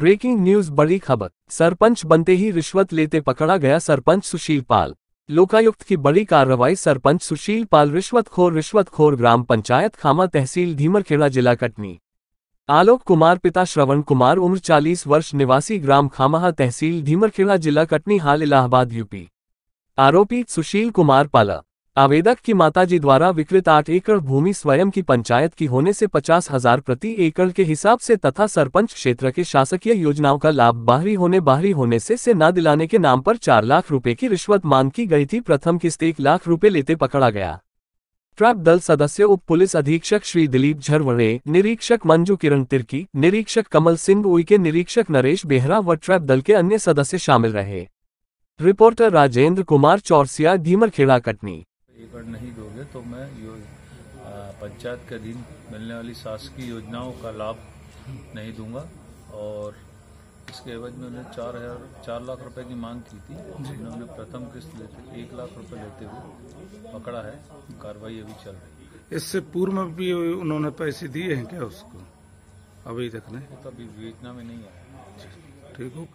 breaking news बड़ी खबर सरपंच बनते ही रिश्वत लेते पकड़ा गया सरपंच सुशील पाल लोकायुक्त की बड़ी कार्रवाई सरपंच सुशील पाल रिश्वतखोर रिश्वतखोर ग्राम पंचायत खामा तहसील धीमरखेड़ा जिला कटनी आलोक कुमार पिता श्रवण कुमार उम्र 40 वर्ष निवासी ग्राम खामाहा तहसील धीमरखेड़ा जिला कटनी हाल इलाहाबाद यूपी आरोपी सुशील कुमार पाला आवेदक की माताजी द्वारा विकृत आठ एकड़ भूमि स्वयं की पंचायत की होने से पचास हजार प्रति एकड़ के हिसाब से तथा सरपंच क्षेत्र के शासकीय योजनाओं का लाभ बाहरी होने बाहरी होने से से न दिलाने के नाम पर चार लाख रुपए की रिश्वत मांग की गई थी प्रथम किस्त एक लाख रुपए लेते पकड़ा गया ट्रैप दल सदस्य उप पुलिस अधीक्षक श्री दिलीप झरवरे निरीक्षक मंजू किरण तिर्की निरीक्षक कमल सिंह उइके निरीक्षक नरेश बेहरा व ट्रैप दल के अन्य सदस्य शामिल रहे रिपोर्टर राजेंद्र कुमार चौरसिया धीमरखेड़ा कटनी पकड़ नहीं दोगे तो मैं पंचायत के अधीन मिलने वाली शासकीय योजनाओं का लाभ नहीं दूंगा और इसके एवज में उन्होंने चार हजार चार लाख रुपए की मांग की थी उन्होंने प्रथम किस्त लेते एक लाख रुपए लेते हुए पकड़ा है कार्रवाई अभी चल रही है इससे पूर्व में भी उन्होंने पैसे दिए हैं क्या उसको अभी तक नहीं तो अभी विवेचना में नहीं आया ठीक हो